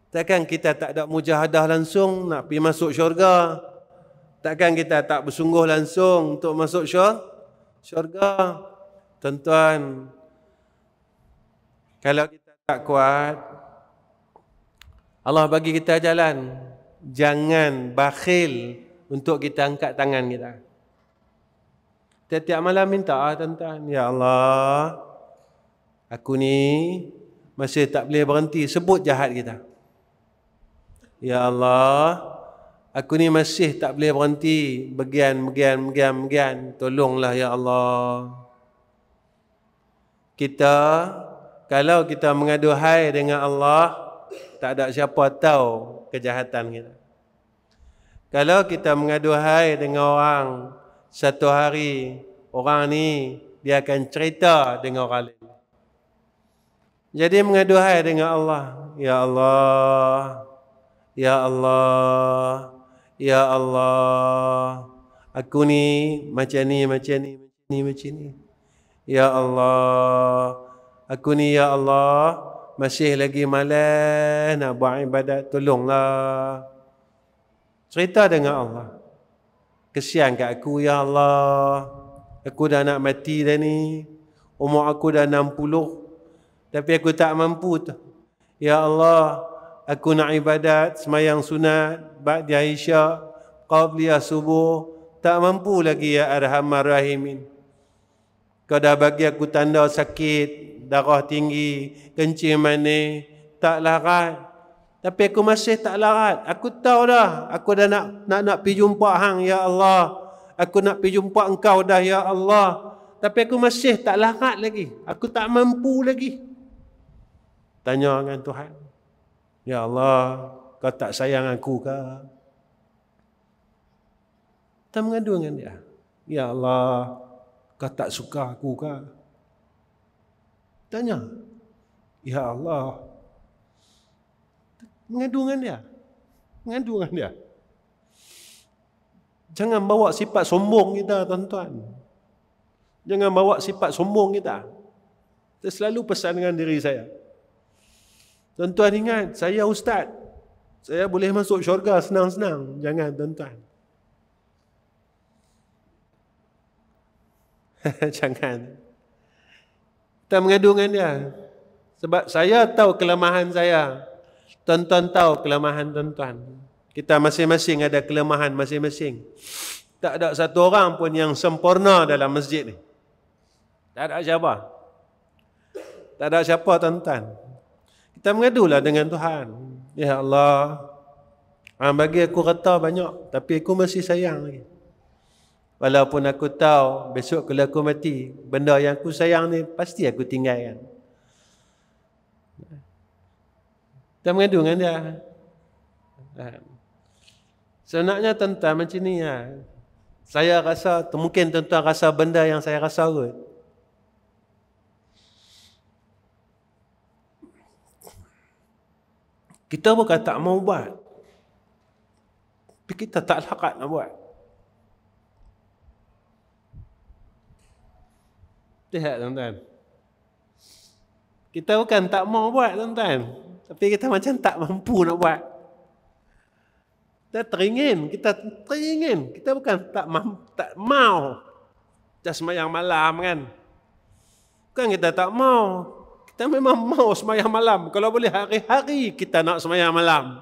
Takkan kita tak ada mujahadah langsung nak pergi masuk syurga. Takkan kita tak bersungguh langsung untuk masuk syurga. Tuan-tuan, kalau kita tak kuat, Allah bagi kita jalan. Jangan bakhil untuk kita angkat tangan kita. Tiap-tiap malam minta ah tuan-tuan. Ya Allah, aku ni masih tak boleh berhenti sebut jahat kita. Ya Allah, aku ni masih tak boleh berhenti begian, begian, begian, begian. Tolonglah Ya Allah. Kita, kalau kita mengadu hai dengan Allah, tak ada siapa tahu kejahatan kita. Kalau kita mengadu hai dengan orang, satu hari orang ni dia akan cerita dengan orang lain. Jadi mengadu hai dengan Allah. Ya Allah. Ya Allah. Ya Allah. Aku ni macam ni, macam ni, macam ni, macam ni. Ya Allah. Aku ni ya Allah. Ya Allah. Masih lagi malas nak buat ibadat, tolonglah. Cerita dengan Allah. Kesian kat aku, Ya Allah. Aku dah nak mati dah ni. Umur aku dah 60. Tapi aku tak mampu tu. Ya Allah, aku nak ibadat semayang sunat, ba'di Aisyah, qabliyah subuh. Tak mampu lagi, Ya Arhamar Rahimin. Kau dah bagi aku tanda sakit, darah tinggi, kencing manis, tak larat. Tapi aku masih tak larat. Aku tahu dah, aku dah nak nak nak pergi jumpa hang ya Allah. Aku nak pergi jumpa engkau dah ya Allah. Tapi aku masih tak larat lagi. Aku tak mampu lagi. Tanya dengan Tuhan. Ya Allah, kau tak sayang aku ke? Tak mengadu dengan dia. Ya Allah, kau tak suka aku kah? Tanya. Ya Allah. Mengadu dia. Mengadu dia. Jangan bawa sifat sombong kita, tuan-tuan. Jangan bawa sifat sombong kita. Saya selalu pesan dengan diri saya. Tuan-tuan ingat, saya ustaz. Saya boleh masuk syurga senang-senang. Jangan, tuan-tuan. Jangan. Kita mengadu dengan dia. Sebab saya tahu kelemahan saya. Tuan-tuan tahu kelemahan tuan-tuan. Kita masing-masing ada kelemahan masing-masing. Tak ada satu orang pun yang sempurna dalam masjid ni. Tak ada siapa. Tak ada siapa tuan-tuan. Kita mengadulah dengan Tuhan. Ya Allah. Ah, bagi aku kata banyak. Tapi aku masih sayang lagi. Walaupun aku tahu besok kalau aku mati, benda yang aku sayang ni pasti aku tinggalkan. Kita mengadu dengan dia. Ha. Senaknya so, tentang macam ni. Ya. Saya rasa, mungkin tuan-tuan rasa benda yang saya rasa kot. Kita bukan tak mau buat. Tapi kita tak lakat nak buat. Jahat tuan-tuan. Kita bukan tak mau buat tuan-tuan. Tapi kita macam tak mampu nak buat. Kita teringin. Kita teringin. Kita bukan tak ma- tak mau. Macam semayang malam kan. Bukan kita tak mau. Kita memang mau semayang malam. Kalau boleh hari-hari kita nak semayang malam.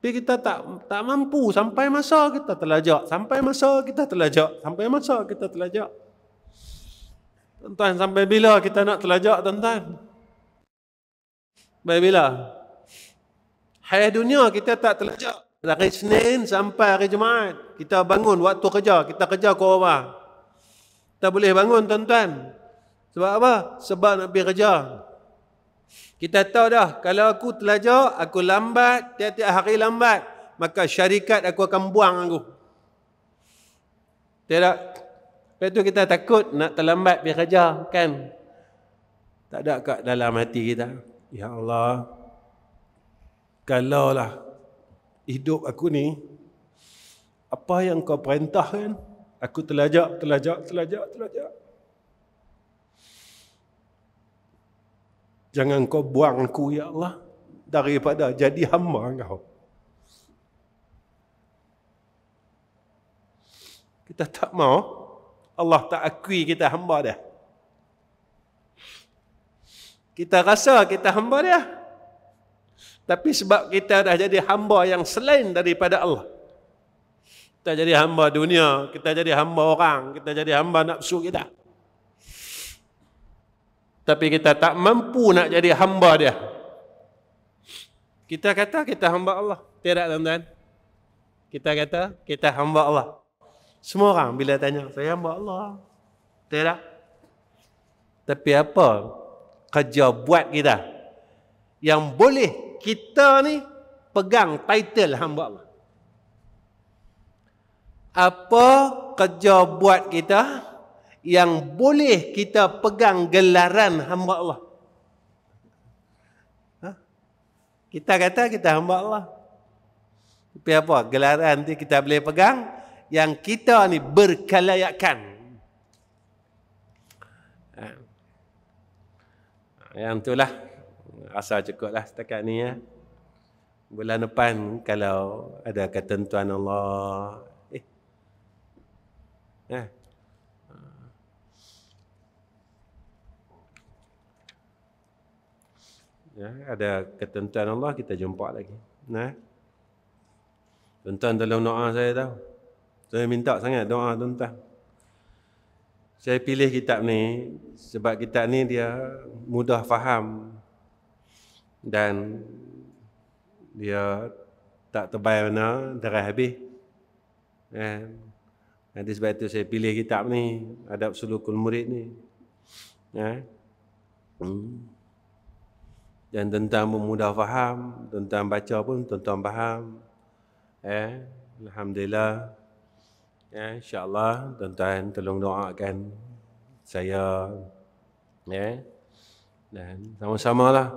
Tapi kita tak tak mampu sampai masa kita terlajak. Sampai masa kita terlajak. Sampai masa kita terlajak. Tuan-tuan, sampai bila kita nak telajak, tuan-tuan? Sampai bila? Hayat dunia kita tak telajak. Dari Senin sampai hari Jumaat. Kita bangun waktu kerja. Kita kerja ke apa? Kita boleh bangun, tuan-tuan. Sebab apa? Sebab nak pergi kerja. Kita tahu dah, kalau aku telajak, aku lambat, tiap-tiap hari lambat, maka syarikat aku akan buang aku. Tidak? Lepas tu kita takut nak terlambat pergi kerja, kan? Tak ada kat dalam hati kita. Ya Allah, kalaulah hidup aku ni, apa yang kau perintah kan? Aku terlajak, terlajak, terlajak, terlajak. Jangan kau buang aku, Ya Allah, daripada jadi hamba kau. Kita tak mau Allah tak akui kita hamba dia. Kita rasa kita hamba dia. Tapi sebab kita dah jadi hamba yang selain daripada Allah. Kita jadi hamba dunia, kita jadi hamba orang, kita jadi hamba nafsu kita. Tapi kita tak mampu nak jadi hamba dia. Kita kata kita hamba Allah. Tidak, tuan-tuan. Kita kata kita hamba Allah. Semua orang bila tanya, saya hamba Allah. Betul tak? Tapi apa kerja buat kita yang boleh kita ni pegang title hamba Allah? Apa kerja buat kita yang boleh kita pegang gelaran hamba Allah? Ha? Kita kata kita hamba Allah. Tapi apa? Gelaran tu kita boleh pegang yang kita ni berkelayakan. Ha. Yang itulah. Rasa cukuplah setakat ni ya. Bulan depan kalau ada ketentuan Allah. Eh. Eh. Ya, ada ketentuan Allah kita jumpa lagi. Nah. tuan dalam doa saya tahu. Saya minta sangat doa tuan-tuan. Saya pilih kitab ni sebab kitab ni dia mudah faham dan dia tak terbai mana terah habis. Dan eh, nanti sebab itu saya pilih kitab ni Adab Sulukul Murid ni. Ya. Dan tentang memudah faham, tentang baca pun tentang tuan faham. Eh, Alhamdulillah. Ya, Insya Allah tuan-tuan tolong doakan saya. Ya. Dan sama-sama lah.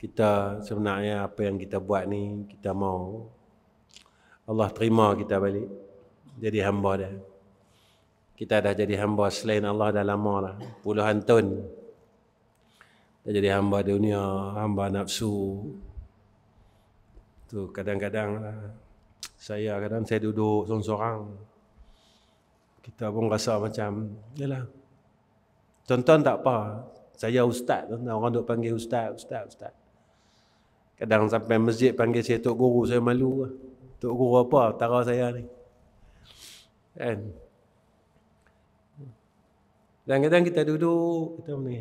Kita sebenarnya apa yang kita buat ni, kita mau Allah terima kita balik. Jadi hamba dia. Kita dah jadi hamba selain Allah dah lama lah. Puluhan tahun. Dah jadi hamba dunia, hamba nafsu. Tu kadang-kadang lah saya kadang saya duduk seorang-seorang kita pun rasa macam yalah tuan-tuan tak apa saya ustaz tuan-tuan orang duk panggil ustaz ustaz ustaz kadang sampai masjid panggil saya tok guru saya malu lah. tok guru apa tara saya ni kan dan kadang kita duduk kita ni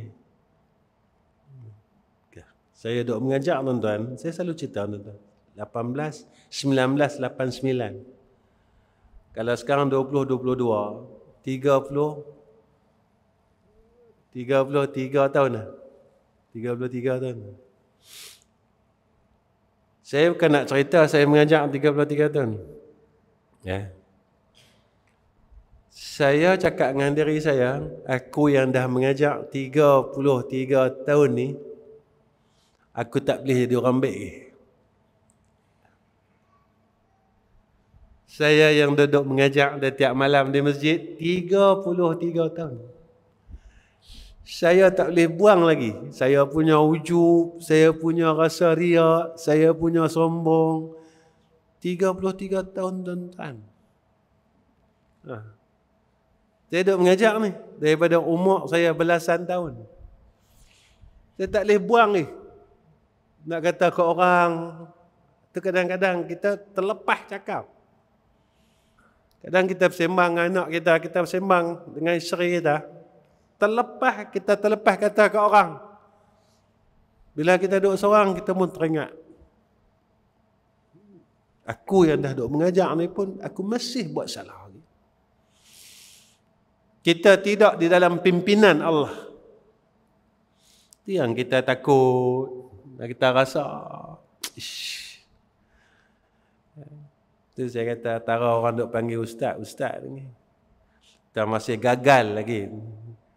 saya dok mengajar tuan-tuan saya selalu cerita tuan-tuan 1989. Kalau sekarang 2022, 30 33 tahun dah. 33 tahun. Saya bukan nak cerita saya mengajar 33 tahun. Ya. Saya cakap dengan diri saya, aku yang dah mengajar 33 tahun ni, aku tak boleh jadi orang baik. Saya yang duduk mengajar dia tiap malam di masjid 33 tahun. Saya tak boleh buang lagi. Saya punya ujub, saya punya rasa riak, saya punya sombong. 33 tahun dan tuan Ha. Saya duduk mengajar ni daripada umur saya belasan tahun. Saya tak boleh buang ni. Nak kata ke orang, tu kadang-kadang kita terlepas cakap. Kadang kita bersembang dengan anak kita, kita bersembang dengan isteri kita. Terlepas, kita terlepas kata ke orang. Bila kita duduk seorang, kita pun teringat. Aku yang dah duduk mengajar ni pun, aku masih buat salah. Kita tidak di dalam pimpinan Allah. Itu yang kita takut. Kita rasa, ish, Tu saya kata antara orang duk panggil ustaz, ustaz ni. Kita masih gagal lagi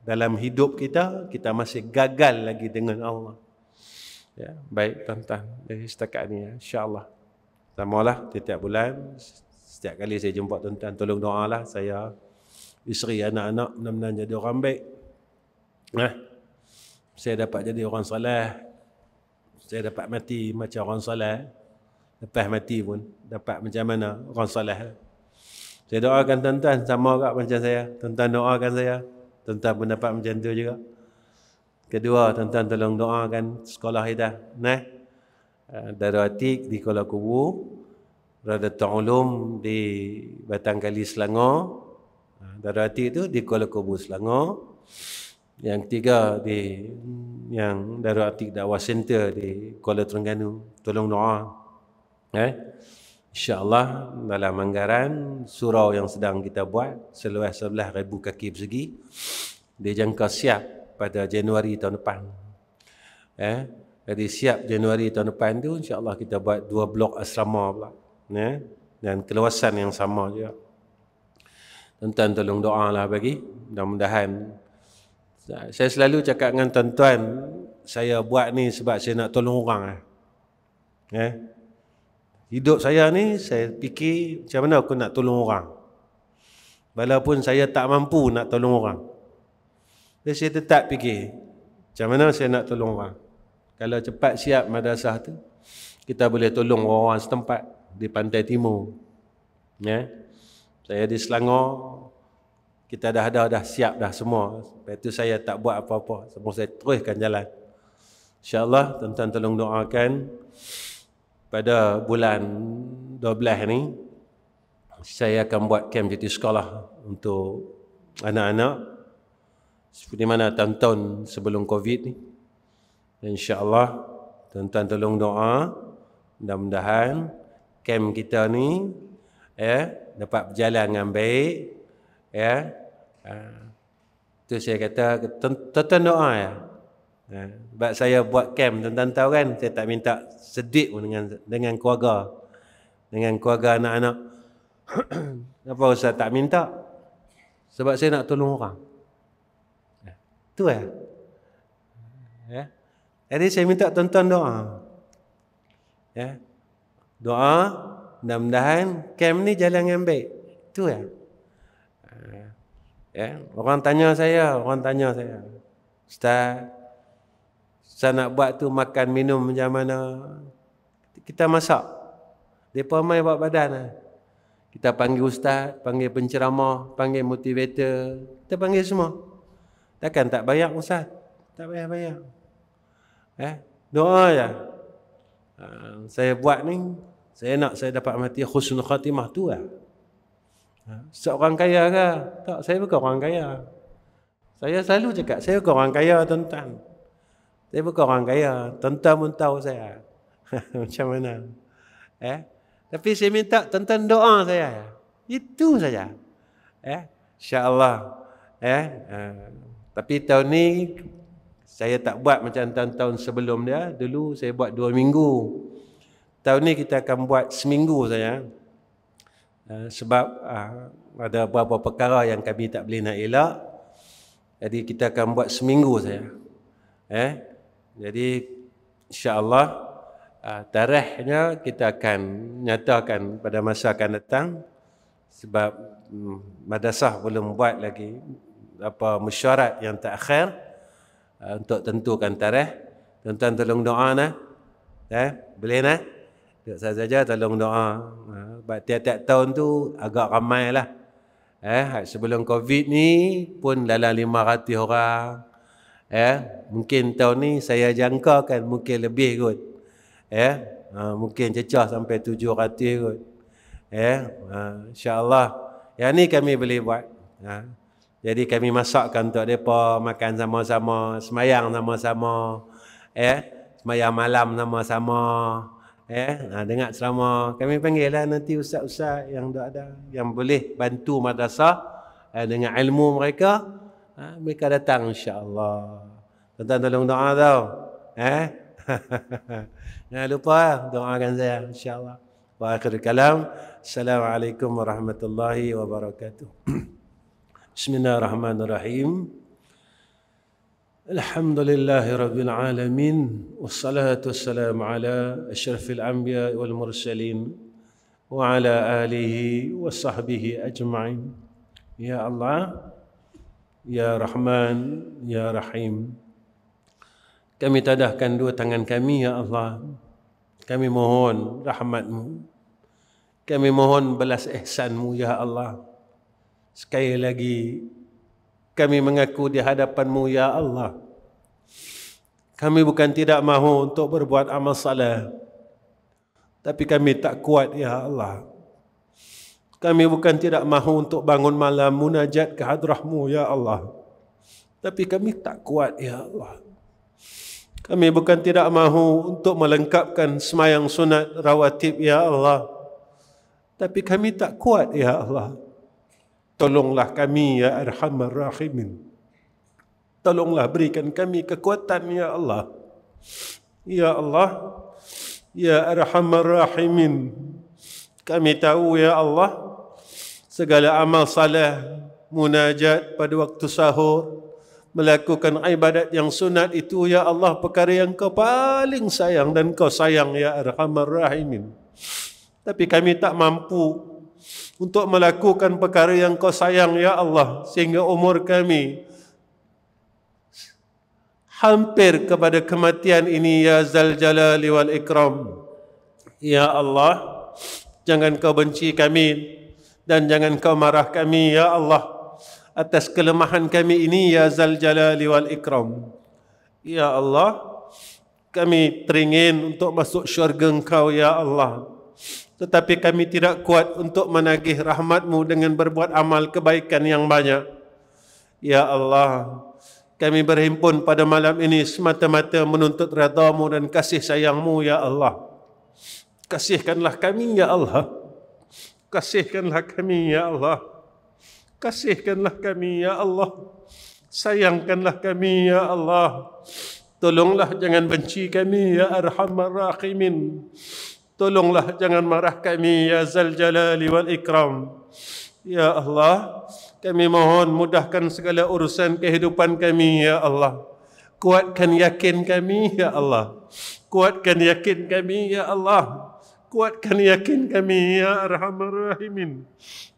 dalam hidup kita, kita masih gagal lagi dengan Allah. Ya, baik tuan-tuan, dari eh, setakat ni ya. insya-Allah. Samalah setiap bulan setiap kali saya jumpa tuan-tuan tolong doalah saya isteri anak-anak mudah-mudahan jadi orang baik. Nah. Ha? Saya dapat jadi orang soleh. Saya dapat mati macam orang soleh lepas mati pun dapat macam mana orang soleh saya doakan tuan-tuan sama agak macam saya tuan-tuan doakan saya tuan-tuan pun dapat macam tu juga kedua tuan-tuan tolong doakan sekolah kita nah eh, Darul Atik di Kuala Kubu Radha Ta'ulum di Batang Kali Selangor eh, Darul Atik itu di Kuala Kubu Selangor yang ketiga di yang Darul Atik Dakwah Center di Kuala Terengganu tolong doa. Eh? InsyaAllah dalam anggaran surau yang sedang kita buat seluas sebelah ribu kaki persegi dia jangka siap pada Januari tahun depan. Eh? Jadi siap Januari tahun depan tu insyaAllah kita buat dua blok asrama pula. Eh? Dan keluasan yang sama juga. Tuan-tuan tolong doa lah bagi. Mudah-mudahan. Saya selalu cakap dengan tuan-tuan saya buat ni sebab saya nak tolong orang. Lah. Eh? Hidup saya ni saya fikir macam mana aku nak tolong orang. Walaupun saya tak mampu nak tolong orang. Tapi saya tetap fikir macam mana saya nak tolong orang. Kalau cepat siap madrasah tu, kita boleh tolong orang-orang setempat di pantai timur. Ya. Saya di Selangor, kita dah ada dah siap dah semua. Lepas tu saya tak buat apa-apa. Semua saya teruskan jalan. InsyaAllah tuan-tuan tolong doakan pada bulan 12 ni saya akan buat camp jadi sekolah untuk anak-anak seperti mana tahun-tahun sebelum covid ni insyaallah tuan-tuan tolong doa mudah-mudahan camp kita ni ya dapat berjalan dengan baik ya eh, ah, itu saya kata tuan-tuan doa ya ah. Sebab saya buat camp tuan-tuan tahu kan Saya tak minta sedih pun dengan, dengan keluarga Dengan keluarga anak-anak apa saya tak minta? Sebab saya nak tolong orang ya. tu ya. ya. Jadi saya minta tuan-tuan doa ya. Doa Mudah-mudahan camp ni jalan yang baik Itu eh? ya. ya. Orang tanya saya Orang tanya saya Ustaz saya nak buat tu makan minum macam mana. Kita masak. Depa mai buat badan lah. Kita panggil ustaz, panggil penceramah, panggil motivator, kita panggil semua. Takkan tak bayar ustaz? Tak payah bayar. Eh, doa ya. Ha, saya buat ni, saya nak saya dapat mati khusnul khatimah tu lah. Ha, seorang kaya ke? Tak, saya bukan orang kaya. Saya selalu cakap, saya bukan orang kaya tuan-tuan. Tapi bukan orang kaya. Tuan-tuan pun tahu saya. Macam mana. Eh? Tapi saya minta tuan-tuan doa saya. Itu saja. Eh? InsyaAllah. Eh? Eh. Tapi tahun ni saya tak buat macam tahun-tahun sebelum dia. Dulu saya buat dua minggu. Tahun ni kita akan buat seminggu saja. Eh, sebab eh, ada beberapa perkara yang kami tak boleh nak elak. Jadi kita akan buat seminggu saja. Eh? Jadi insya-Allah uh, tarikhnya kita akan nyatakan pada masa akan datang sebab um, madrasah belum buat lagi apa mesyuarat yang terakhir uh, untuk tentukan tarikh. Tuan-tuan tolong doa nah. Eh, boleh nah? Tak saya saja tolong doa. Sebab ah, tiap-tiap tahun tu agak ramai lah. Eh, sebelum COVID ni pun dalam 500 orang ya mungkin tahun ni saya jangkakan mungkin lebih kot ya ha, mungkin cecah sampai 700 kot ya ha, Allah. Ya ni kami boleh buat ha. jadi kami masakkan untuk depa makan sama-sama semayang sama-sama ya semayang malam sama-sama ya ha, dengar selama kami panggil lah nanti ustaz-ustaz yang ada yang boleh bantu madrasah ha, dengan ilmu mereka Ha? Mereka datang insya-Allah. Tuan-tuan tolong doa tau. Eh? Jangan lupa doakan saya insya-Allah. Wa akhir kalam. Assalamualaikum warahmatullahi wabarakatuh. Bismillahirrahmanirrahim. الحمد لله رب العالمين والصلاة والسلام على أشرف الأنبياء والمرسلين وعلى آله وصحبه أجمعين يا الله Ya Rahman, Ya Rahim. Kami tadahkan dua tangan kami, Ya Allah. Kami mohon rahmatmu. Kami mohon belas ihsanmu, Ya Allah. Sekali lagi, kami mengaku di hadapanmu, Ya Allah. Kami bukan tidak mahu untuk berbuat amal salah. Tapi kami tak kuat, Ya Allah. Ya Allah. Kami bukan tidak mahu untuk bangun malam munajat ke hadrahmu, Ya Allah. Tapi kami tak kuat, Ya Allah. Kami bukan tidak mahu untuk melengkapkan semayang sunat rawatib, Ya Allah. Tapi kami tak kuat, Ya Allah. Tolonglah kami, Ya Arhamar Rahimin. Tolonglah berikan kami kekuatan, Ya Allah. Ya Allah, Ya Arhamar Rahimin. Kami tahu, Ya Allah, segala amal salah, munajat pada waktu sahur, melakukan ibadat yang sunat itu, Ya Allah, perkara yang kau paling sayang dan kau sayang, Ya Arhamar Rahimin. Tapi kami tak mampu untuk melakukan perkara yang kau sayang, Ya Allah, sehingga umur kami hampir kepada kematian ini, Ya Zal Jalali Wal Ikram. Ya Allah, jangan kau benci kami, dan jangan kau marah kami ya Allah atas kelemahan kami ini ya zal jalali wal ikram ya Allah kami teringin untuk masuk syurga engkau ya Allah tetapi kami tidak kuat untuk menagih rahmatmu dengan berbuat amal kebaikan yang banyak ya Allah kami berhimpun pada malam ini semata-mata menuntut redamu dan kasih sayangmu ya Allah kasihkanlah kami ya Allah Kasihkanlah kami, Ya Allah. Kasihkanlah kami, Ya Allah. Sayangkanlah kami, Ya Allah. Tolonglah jangan benci kami, Ya Arhamar Rahimin. Tolonglah jangan marah kami, Ya Zal Jalali wal Ikram. Ya Allah, kami mohon mudahkan segala urusan kehidupan kami, Ya Allah. Kuatkan yakin kami, Ya Allah. Kuatkan yakin kami, Ya Allah. Ya Allah kuatkan yakin kami ya arhamar rahimin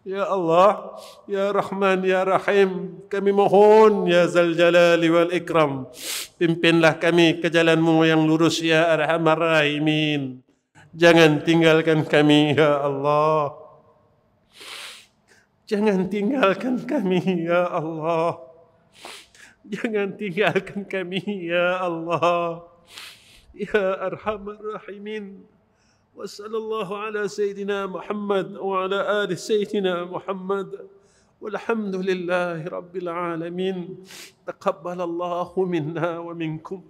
ya Allah ya rahman ya rahim kami mohon ya zal jalali wal ikram pimpinlah kami ke jalanmu yang lurus ya arhamar rahimin jangan tinggalkan kami ya Allah jangan tinggalkan kami ya Allah jangan tinggalkan kami ya Allah ya arhamar rahimin وأسأل الله على سيدنا محمد وعلى آل سيدنا محمد والحمد لله رب العالمين تقبل الله منا ومنكم